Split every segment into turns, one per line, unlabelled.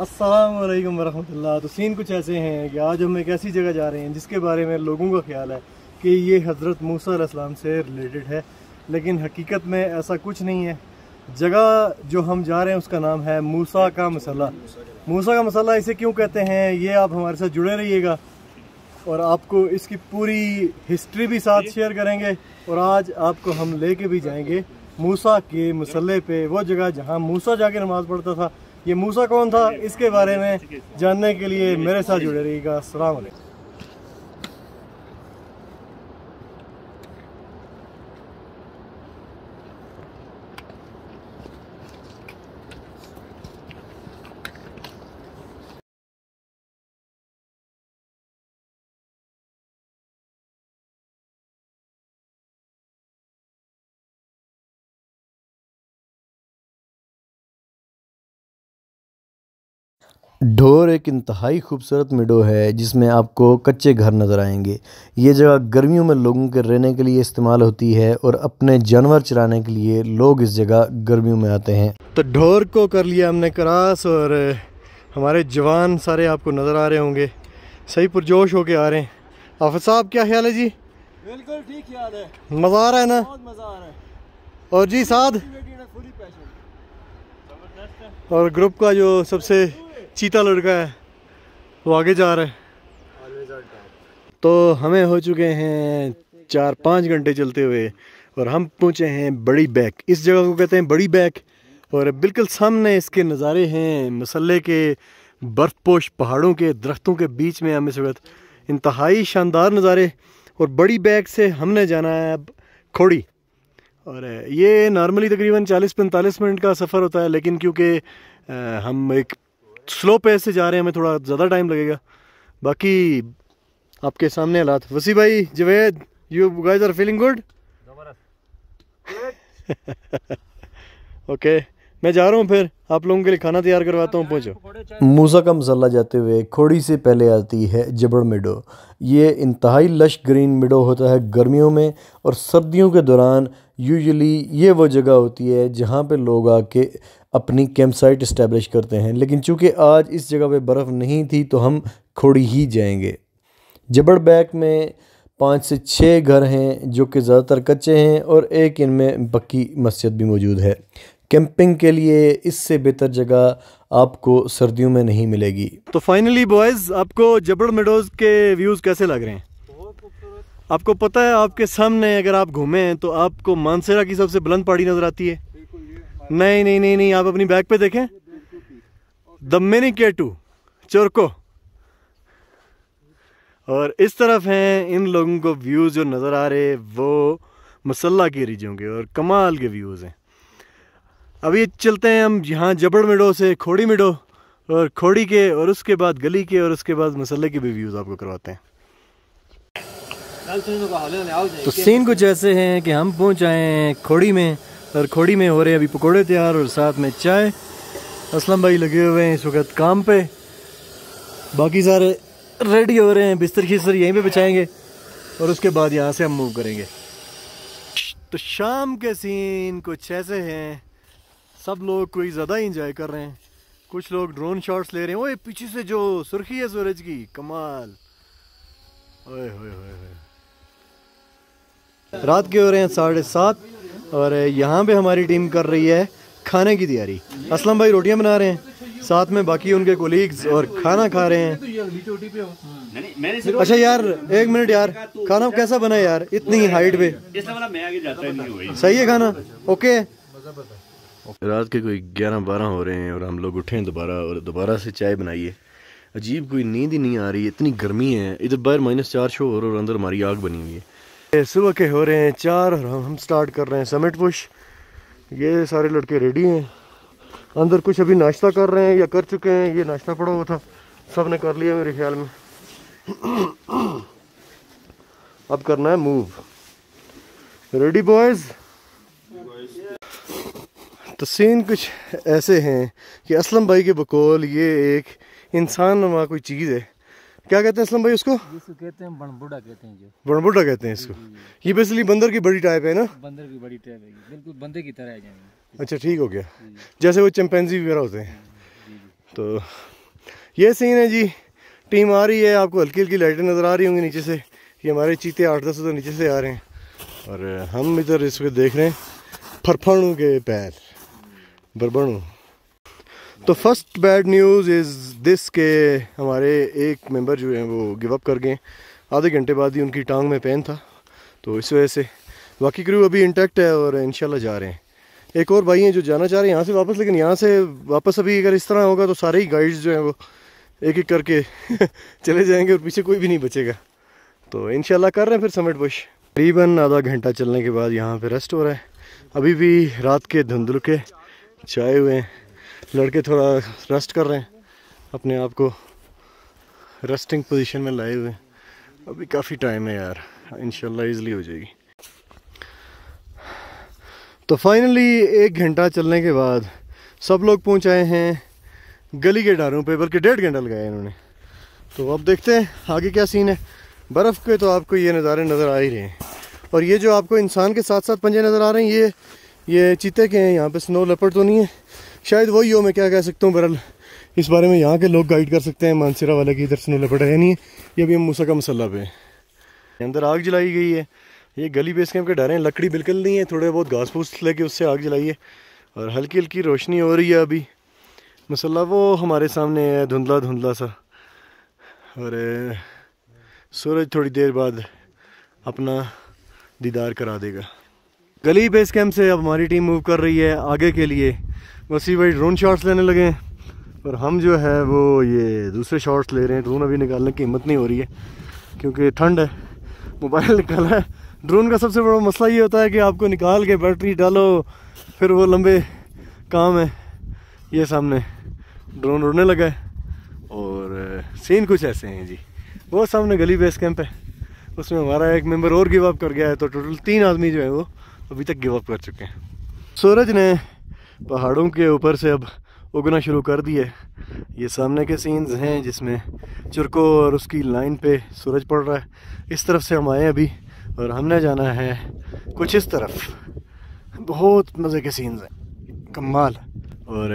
असलम वरहमल्ला तो सीन कुछ ऐसे हैं कि आज हम एक ऐसी जगह जा रहे हैं जिसके बारे में लोगों का ख्याल है कि ये हज़रत मूसा से रिलेटेड है लेकिन हकीकत में ऐसा कुछ नहीं है जगह जो हम जा रहे हैं उसका नाम है मूसा का मसाला मूसा का मसाला इसे क्यों कहते हैं ये आप हमारे साथ जुड़े रहिएगा और आपको इसकी पूरी हिस्ट्री भी साथ शेयर करेंगे और आज आपको हम ले भी जाएंगे मूसा के मसल पे वो जगह जहाँ मूसा जाके नमाज़ पढ़ता था ये मूसा कौन था इसके बारे में जानने के लिए मेरे साथ जुड़े रहिएगा असल ढोर एक इंतहाई खूबसूरत मिडो है जिसमें आपको कच्चे घर नज़र आएंगे ये जगह गर्मियों में लोगों के रहने के लिए इस्तेमाल होती है और अपने जानवर चराने के लिए लोग इस जगह गर्मियों में आते हैं तो ढोर को कर लिया हमने क्रास और हमारे जवान सारे आपको नज़र आ रहे होंगे सही पुरजोश होके आ रहे हैं आफि साहब क्या ख्याल है जी बिल्कुल ठीक ख्याल है मज़ा आ रहा है ना मज़ा आ रहा है और जी साध और ग्रुप का जो सबसे चीता लड़का है वो आगे जा रहा है तो हमें हो चुके हैं चार पाँच घंटे चलते हुए और हम पहुँचे हैं बड़ी बैक इस जगह को कहते हैं बड़ी बैक और बिल्कुल सामने इसके नज़ारे हैं मसल्ले के पोश पहाड़ों के दरख्तों के बीच में हम इस वक्त इंतहाई शानदार नज़ारे और बड़ी बैग से हमने जाना है अब खोड़ी और ये नॉर्मली तकरीबन 40-45 मिनट का सफ़र होता है लेकिन क्योंकि हम एक स्लो पेस से जा रहे हैं हमें थोड़ा ज़्यादा टाइम लगेगा बाकी आपके सामने हालात वसी भाई Javed you guys are feeling good okay मैं जा रहा हूँ फिर आप लोगों के लिए खाना तैयार करवाता हूँ पहुँचो मूसा का मसाला जाते हुए खोड़ी से पहले आती है जबड़ मिडो ये इंतहाई लश ग्रीन मिडो होता है गर्मियों में और सर्दियों के दौरान यूजली ये वो जगह होती है जहाँ पे लोग आके अपनी कैंप साइट इस्टेब्लिश करते हैं लेकिन चूँकि आज इस जगह पे बर्फ़ नहीं थी तो हम खोड़ी ही जाएंगे जबड़ बैक में पाँच से छः घर हैं जो कि ज़्यादातर कच्चे हैं और एक इनमें पक्की मस्जिद भी मौजूद है कैंपिंग के लिए इससे बेहतर जगह आपको सर्दियों में नहीं मिलेगी तो फाइनली बॉयज़ आपको जबड़ मेडोज़ के व्यूज़ कैसे लग रहे हैं आपको पता है आपके सामने अगर आप घूमें तो आपको मानसेरा की सबसे बुलंद पहाड़ी नज़र आती है नहीं नहीं नहीं नहीं आप अपनी बैग पे देखें मेनी के टू चोरको और इस तरफ हैं इन लोगों को व्यूज़ जो नज़र आ रहे वो मसल्ला के रीजों के और कमाल के व्यूज़ हैं अभी चलते हैं हम यहाँ जबड़ मिडो से खोड़ी मिडो और खोड़ी के और उसके बाद गली के और उसके बाद मसल्ले के भी व्यूज़ आपको करवाते हैं तो सीन तो कुछ ऐसे हैं कि हम पहुंच आए हैं खोड़ी में और खोड़ी में हो रहे हैं अभी पकोड़े तैयार और साथ में चाय असलम भाई लगे हुए हैं इस वक्त काम पे बाकी सारे रेडी हो रहे हैं बिस्तर खिस्तर यहीं पे बिछाएंगे और उसके बाद यहाँ से हम मूव करेंगे तो शाम के सीन कुछ ऐसे हैं सब लोग कोई ज़्यादा इंजॉय कर रहे हैं कुछ लोग ड्रोन शॉट्स ले रहे हैं ओए पीछे से जो सुर्खी है सूरज की कमाल ओए होए होए होए रात के हो रहे हैं साढ़े सात और यहाँ पे हमारी टीम कर रही है खाने की तैयारी असलम भाई रोटियाँ बना रहे हैं साथ में बाकी उनके कोलीग्स और खाना खा रहे हैं अच्छा यार एक मिनट यार खाना कैसा बना यार इतनी हाइट पे सही है खाना ओके रात के कोई ग्यारह बारह हो रहे हैं और हम लोग उठे हैं दोबारा और दोबारा से चाय बनाइए अजीब कोई नींद ही नहीं आ रही इतनी गर्मी है इधर बाहर माइनस चार शो और अंदर हमारी आग बनी हुई है सुबह के हो रहे हैं चार और हम स्टार्ट कर रहे हैं समिट पुश ये सारे लड़के रेडी हैं अंदर कुछ अभी नाश्ता कर रहे हैं या कर चुके हैं ये नाश्ता पड़ा हुआ था सब ने कर लिया मेरे ख्याल में अब करना है मूव रेडी बॉयज तो सीन कुछ ऐसे हैं कि असलम भाई के बकौल ये एक इंसान नुमा कोई चीज़ है क्या कहते हैं इसलम भाई उसको इसको कहते हैं बनबुड़ा कहते हैं जो बनबुड़ा कहते हैं इसको ये बेसिकली बंदर की बड़ी टाइप है ना बंदर की बड़ी टाइप है बिल्कुल बंदे की तरह है अच्छा ठीक हो गया जैसे वो चैम्पेंजी वगैरह होते हैं तो ये सीन है जी टीम आ रही है आपको हल्की हल्की लाइटें नज़र आ रही होंगी नीचे से ये हमारे चीते आठ दस उधर नीचे से आ रहे हैं और हम इधर इसको देख रहे हैं फरफड़ों के पैर बरबड़ों तो first bad news is this के हमारे एक मेंबर जो हैं वो गिव अप कर गए आधे घंटे बाद ही उनकी टांग में पेन था तो इस वजह से बाकी क्रू अभी इंटैक्ट है और इन जा रहे हैं एक और भाई हैं जो जाना चाह रहे हैं यहाँ से वापस लेकिन यहाँ से वापस अभी अगर इस तरह होगा तो सारे ही गाइड्स जो हैं वो एक एक करके चले जाएंगे और पीछे कोई भी नहीं बचेगा तो इन कर रहे हैं फिर समेट बुश करीबन आधा घंटा चलने के बाद यहाँ पे रेस्ट हो रहा है अभी भी रात के धुंधलुके छाए हुए हैं लड़के थोड़ा रेस्ट कर रहे हैं अपने आप को रेस्टिंग पोजीशन में लाए हुए अभी काफ़ी टाइम है यार इनशाला इज़ली हो जाएगी तो फाइनली एक घंटा चलने के बाद सब लोग पहुँच आए हैं गली के डारों पे बल्कि डेढ़ घंटा लगाया इन्होंने तो अब देखते हैं आगे क्या सीन है बर्फ़ के तो आपको ये नज़ारे नज़र आ ही रहे हैं और ये जो आपको इंसान के साथ साथ पंजे नज़र आ रहे हैं ये ये चीते के हैं यहाँ पे स्नो लपड़ तो नहीं है शायद वही हो मैं क्या कह सकता हूँ बहरल इस बारे में यहाँ के लोग गाइड कर सकते हैं मानसरा वाला की इधर से लपट है नहीं ये अभी हम मूसा का मसल्ला पे अंदर आग जलाई गई है ये गली बेस कैंप के डर हैं लकड़ी बिल्कुल नहीं है थोड़े बहुत घास फूस लेके उससे आग जलाई है और हल्की हल्की रोशनी हो रही है अभी मसल्ला वो हमारे सामने है धुंधला धुंधला सा और सूरज थोड़ी देर बाद अपना दीदार करा देगा गली बेस कैंप से अब हमारी टीम मूव कर रही है आगे के लिए ये भाई ड्रोन शॉट्स लेने लगे हैं और हम जो है वो ये दूसरे शॉट्स ले रहे हैं ड्रोन अभी निकालने की हिम्मत नहीं हो रही है क्योंकि ठंड है मोबाइल निकाला है ड्रोन का सबसे बड़ा मसला ये होता है कि आपको निकाल के बैटरी डालो फिर वो लंबे काम है ये सामने ड्रोन उड़ने लगा है और सीन कुछ ऐसे हैं जी वो सामने गली बेस कैंप है उसमें हमारा एक मेंबर और गिव अप कर गया है तो टोटल तीन आदमी जो है वो अभी तक गिव अप कर चुके हैं सूरज ने पहाड़ों के ऊपर से अब उगना शुरू कर दिए ये सामने के सीन्स हैं जिसमें चुरको और उसकी लाइन पे सूरज पड़ रहा है इस तरफ से हम आए अभी और हमने जाना है कुछ इस तरफ बहुत मज़े के सीन्स हैं कमाल और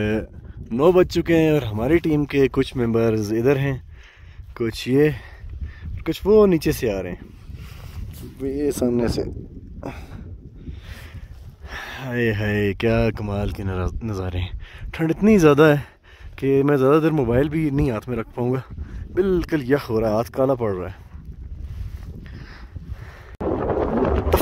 नौ बज चुके हैं और हमारी टीम के कुछ मेंबर्स इधर हैं कुछ ये कुछ वो नीचे से आ रहे हैं ये सामने से हाय हाय क्या कमाल के नज़ारे हैं ठंड इतनी ज़्यादा है कि मैं ज़्यादा देर मोबाइल भी नहीं हाथ में रख पाऊँगा बिल्कुल यह हो रहा है हाथ काला पड़ रहा है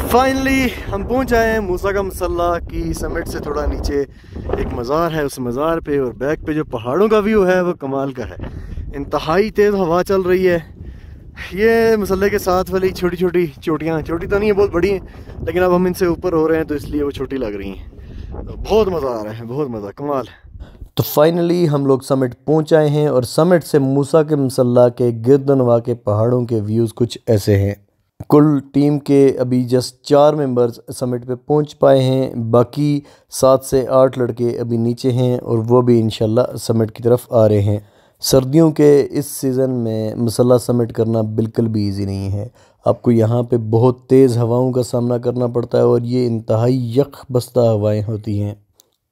फाइनली तो हम पहुँच आए हैं मूसा का मसल्ला की समेट से थोड़ा नीचे एक मज़ार है उस मज़ार पे और बैक पे जो पहाड़ों का व्यू है वो कमाल का है इंतहाई तेज़ हवा चल रही है ये मसल्ले के साथ वाली छोटी छोटी चोटियाँ छोटी तो नहीं है बहुत बड़ी हैं लेकिन अब हम इनसे ऊपर हो रहे हैं तो इसलिए वो छोटी लग रही हैं तो बहुत मज़ा आ रहा है बहुत मज़ा कमाल तो फाइनली हम लोग समिट पहुंच आए हैं और समिट से मूसा के मसल्ला के गिरदनवा के पहाड़ों के व्यूज़ कुछ ऐसे हैं कुल टीम के अभी जस्ट चार मेंबर्स समिट पे पहुंच पाए हैं बाकी सात से आठ लड़के अभी नीचे हैं और वो भी इन समिट की तरफ आ रहे हैं सर्दियों के इस सीज़न में मसाला समेट करना बिल्कुल भी ईज़ी नहीं है आपको यहाँ पे बहुत तेज़ हवाओं का सामना करना पड़ता है और ये इंतहाई यख बस्ता हवाएं होती हैं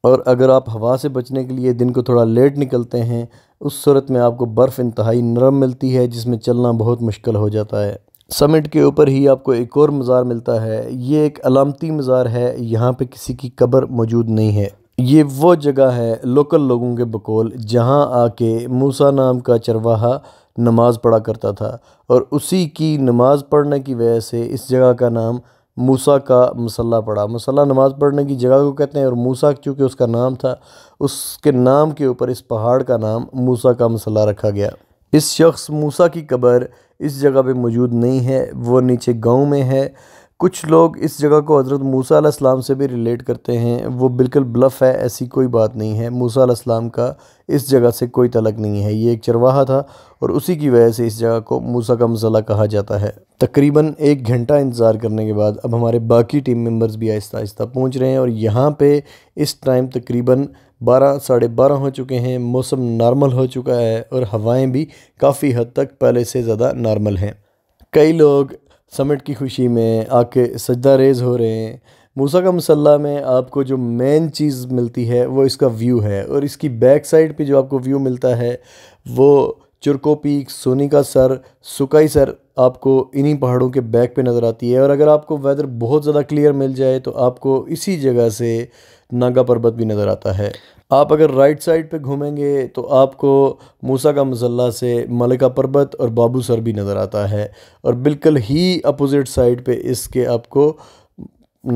और अगर आप हवा से बचने के लिए दिन को थोड़ा लेट निकलते हैं उस सूरत में आपको बर्फ़ इंतहाई नरम मिलती है जिसमें चलना बहुत मुश्किल हो जाता है समिट के ऊपर ही आपको एक और मज़ार मिलता है ये एक अलामती मज़ार है यहाँ पे किसी की कब्र मौजूद नहीं है ये वो जगह है लोकल लोगों के बकोल जहाँ आके मूसा नाम का चरवाहा नमाज़ पढ़ा करता था और उसी की नमाज़ पढ़ने की वजह से इस जगह का नाम मूसा का मसल्ला पड़ा मसल्ला नमाज़ पढ़ने की जगह को कहते हैं और मूसा चूँकि उसका नाम था उसके नाम के ऊपर इस पहाड़ का नाम मूसा का मसल्ला रखा गया इस शख्स मूसा की कब्र इस जगह पे मौजूद नहीं है वो नीचे गांव में है कुछ लोग इस जगह को हज़रत मूसा अलैहिस्सलाम से भी रिलेट करते हैं वो बिल्कुल ब्लफ़ है ऐसी कोई बात नहीं है मूसा अलैहिस्सलाम का इस जगह से कोई तलक नहीं है ये एक चरवाहा था और उसी की वजह से इस जगह को मूसा का मसला कहा जाता है तकरीबन एक घंटा इंतज़ार करने के बाद अब हमारे बाकी टीम मेंबर्स भी आहिस्ता आहिस्ता पहुँच रहे हैं और यहाँ पर इस टाइम तकरीबन बारह साढ़े बारह हो चुके हैं मौसम नॉर्मल हो चुका है और हवाएँ भी काफ़ी हद तक पहले से ज़्यादा नॉर्मल हैं कई लोग समिट की खुशी में आके सजदा रेज़ हो रहे हैं मूसा का मसल्ला में आपको जो मेन चीज़ मिलती है वो इसका व्यू है और इसकी बैक साइड पे जो आपको व्यू मिलता है वो चुरको पीक सोनी का सर सुकाई सर आपको इन्हीं पहाड़ों के बैक पे नज़र आती है और अगर आपको वेदर बहुत ज़्यादा क्लियर मिल जाए तो आपको इसी जगह से नागा पर्वत भी नज़र आता है आप अगर राइट साइड पे घूमेंगे तो आपको मूसा का मजल्ला से मलिका पर्वत और बाबू सर भी नज़र आता है और बिल्कुल ही अपोज़िट साइड पे इसके आपको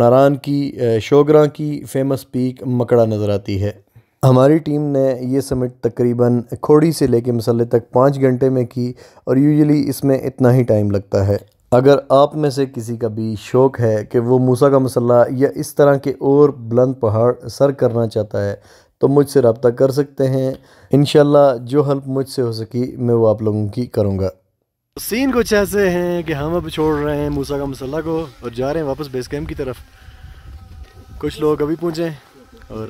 नारायण की शोगरा की फेमस पीक मकड़ा नज़र आती है हमारी टीम ने ये समिट तकरीबन खोड़ी से लेके मसल्ले तक पाँच घंटे में की और यूजली इसमें इतना ही टाइम लगता है अगर आप में से किसी का भी शौक़ है कि वो मूसा का मसल्ला या इस तरह के और बुलंद पहाड़ सर करना चाहता है तो मुझसे रबता कर सकते हैं इन जो हेल्प मुझसे हो सकी मैं वो आप लोगों की करूँगा सीन कुछ ऐसे हैं कि हम अब छोड़ रहे हैं मूसा का मसल्ला को और जा रहे हैं वापस बेस कैम्प की तरफ कुछ लोग अभी पहुँचे और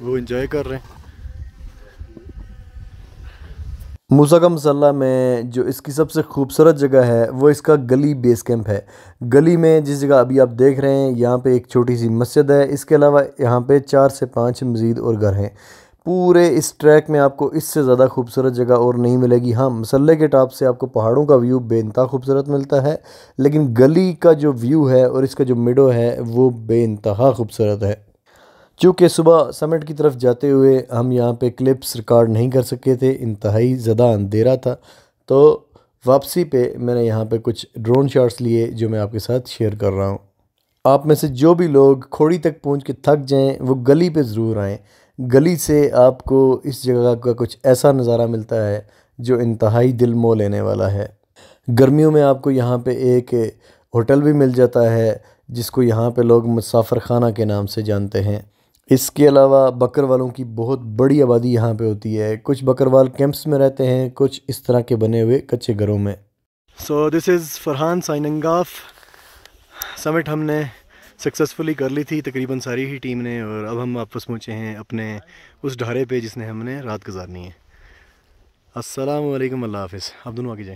वो इन्जॉय कर रहे हैं मुसगम सला में जो इसकी सबसे खूबसूरत जगह है वो इसका गली बेस कैंप है गली में जिस जगह अभी आप देख रहे हैं यहाँ पे एक छोटी सी मस्जिद है इसके अलावा यहाँ पे चार से पाँच मज़ीद और घर हैं पूरे इस ट्रैक में आपको इससे ज़्यादा खूबसूरत जगह और नहीं मिलेगी हाँ मसल्ले के टॉप से आपको पहाड़ों का व्यू बेनता खूबसूरत मिलता है लेकिन गली का जो व्यू है और इसका जो मिडो है वो बेनतहा खूबसूरत है चूँकि सुबह समिट की तरफ जाते हुए हम यहाँ पे क्लिप्स रिकॉर्ड नहीं कर सके थे इंतहाई ज़्यादा अंधेरा था तो वापसी पे मैंने यहाँ पे कुछ ड्रोन शॉट्स लिए जो मैं आपके साथ शेयर कर रहा हूँ आप में से जो भी लोग खोड़ी तक पहुँच के थक जाएँ वो गली पे ज़रूर आएँ गली से आपको इस जगह का कुछ ऐसा नज़ारा मिलता है जो इंतहाई दिल मोह लेने वाला है गर्मियों में आपको यहाँ पे एक होटल भी मिल जाता है जिसको यहाँ पे लोग मुसाफर खाना के नाम से जानते हैं इसके अलावा बकरवालों की बहुत बड़ी आबादी यहाँ पे होती है कुछ बकरवाल कैंप्स में रहते हैं कुछ इस तरह के बने हुए कच्चे घरों में so this is Farhan signing off summit हमने सक्सेसफुली कर ली थी तकरीबन सारी ही टीम ने और अब हम वापस पहुँचे हैं अपने उस ढारे पे जिसने हमने रात गुजारनी है असलम अल्लाह हाफिज़ अब दोनों आगे जाए